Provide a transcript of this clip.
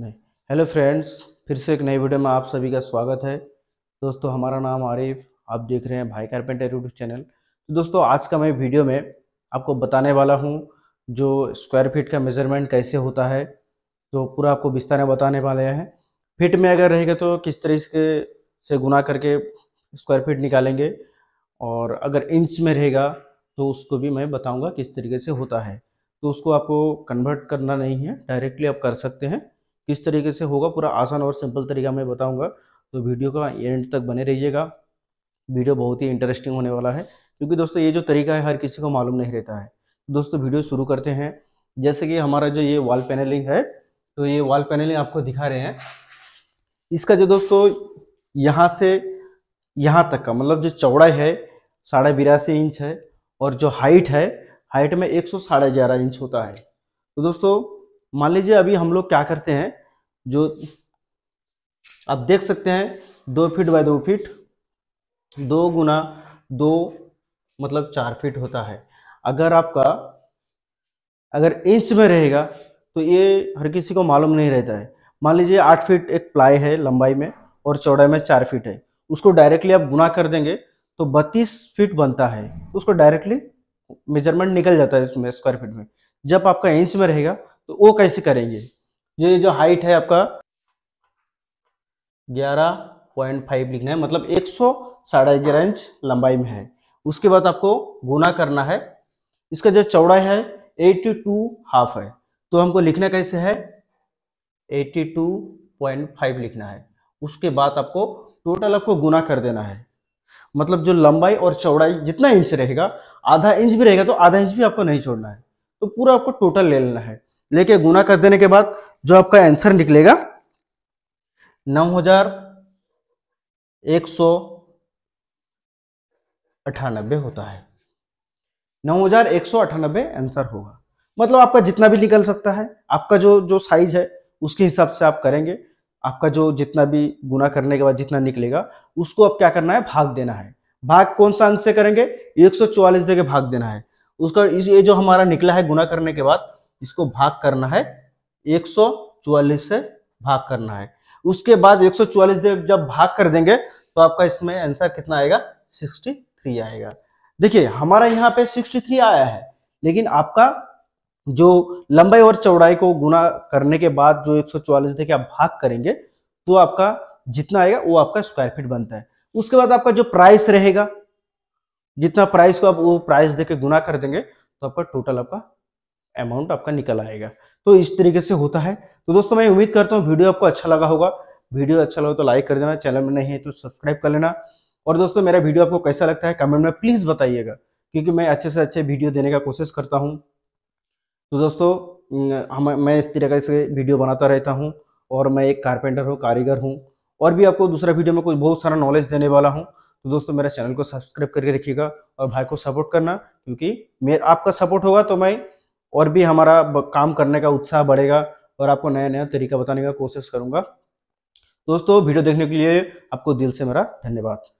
नहीं hello friends फिर से एक नई वीडियो में आप सभी का स्वागत है दोस्तों हमारा नाम आरिफ आप देख रहे हैं भाई कारपेंटर यूट्यूब चैनल तो दोस्तों आज का मैं वीडियो में आपको बताने वाला हूँ जो स्क्वायर फीट का मेजरमेंट कैसे होता है तो पूरा आपको विस्तार में बताने वाले हैं फिट में अगर रहेगा तो किस तरीके से गुना करके स्क्वायर फीट निकालेंगे और अगर इंच में रहेगा तो उसको भी मैं बताऊंगा किस तरीके से होता है तो उसको आपको कन्वर्ट करना नहीं है डायरेक्टली आप कर सकते हैं किस तरीके से होगा पूरा आसान और सिंपल तरीका मैं बताऊंगा तो वीडियो का एंड तक बने रहिएगा वीडियो बहुत ही इंटरेस्टिंग होने वाला है क्योंकि दोस्तों ये जो तरीका है हर किसी को मालूम नहीं रहता है दोस्तों वीडियो शुरू करते हैं जैसे कि हमारा जो ये वॉल पैनलिंग है तो ये वॉल पैनलिंग आपको दिखा रहे हैं इसका जो दोस्तों यहाँ से यहाँ तक का मतलब जो चौड़ाई है साढ़े बिरासी इंच है और जो हाइट है हाइट में एक सौ साढ़े ग्यारह इंच होता है तो दोस्तों मान लीजिए अभी हम लोग क्या करते हैं जो आप देख सकते हैं दो फीट बाय दो फीट दो गुना दो मतलब चार फीट होता है अगर आपका अगर इंच में रहेगा तो ये हर किसी को मालूम नहीं रहता है मान लीजिए आठ फीट एक प्लाई है लंबाई में और चौड़ाई में चार फीट है उसको डायरेक्टली आप गुना कर देंगे तो बत्तीस फीट बनता है उसको डायरेक्टली मेजरमेंट निकल जाता है इसमें स्क्वायर फीट में जब आपका इंच में रहेगा तो वो कैसे करेंगे ये जो हाइट है आपका 11.5 लिखना है मतलब एक सौ साढ़े ग्यारह इंच लंबाई में है उसके बाद आपको गुना करना है इसका जो चौड़ाई है 82 हाफ है तो हमको लिखना कैसे है 82.5 लिखना है उसके बाद आपको टोटल आपको गुना कर देना है मतलब जो लंबाई और चौड़ाई जितना इंच रहेगा आधा इंच भी रहेगा तो आधा इंच भी आपको नहीं छोड़ना है तो पूरा आपको टोटल ले लेना है लेके गुना कर देने के बाद जो आपका आंसर निकलेगा नौ हजार एक सौ अठानबे होता है नौ हजार एक सौ अठानबे आंसर होगा मतलब आपका जितना भी निकल सकता है आपका जो जो साइज है उसके हिसाब से आप करेंगे आपका जो जितना भी गुना करने के बाद जितना निकलेगा उसको आप क्या करना है भाग देना है भाग कौन सा अंश से करेंगे 144 देके भाग देना है उसका ये जो हमारा निकला है गुना करने के बाद इसको भाग करना है 144 से भाग करना है उसके बाद 144 जब भाग कर देंगे तो आपका इसमें आंसर कितना आएगा 63 आएगा देखिए हमारा यहाँ पे 63 आया है लेकिन आपका जो लंबाई और चौड़ाई को गुना करने के बाद जो 144 देखिए आप भाग करेंगे तो आपका जितना आएगा वो आपका स्क्वायर फीट बनता है उसके बाद आपका जो प्राइस रहेगा जितना प्राइस को आप वो प्राइस देके गुना कर देंगे तो आपका टोटल आपका अमाउंट आपका निकल आएगा तो इस तरीके से होता है तो दोस्तों मैं उम्मीद करता हूँ वीडियो आपको अच्छा लगा होगा वीडियो अच्छा लगा तो लाइक कर देना चैनल में नहीं है तो सब्सक्राइब कर लेना और दोस्तों मेरा वीडियो आपको कैसा लगता है कमेंट में प्लीज़ बताइएगा क्योंकि मैं अच्छे से अच्छे वीडियो देने का कोशिश करता हूँ तो दोस्तों हम मैं इस तरीके से वीडियो बनाता रहता हूँ और मैं एक कारपेंटर हूँ कारीगर हूँ और भी आपको दूसरा वीडियो में कुछ बहुत सारा नॉलेज देने वाला हूँ तो दोस्तों मेरा चैनल को सब्सक्राइब करके रखिएगा और भाई को सपोर्ट करना क्योंकि मेरा आपका सपोर्ट होगा तो मैं और भी हमारा काम करने का उत्साह बढ़ेगा और आपको नया नया तरीका बताने का कोशिश करूंगा दोस्तों वीडियो देखने के लिए आपको दिल से मेरा धन्यवाद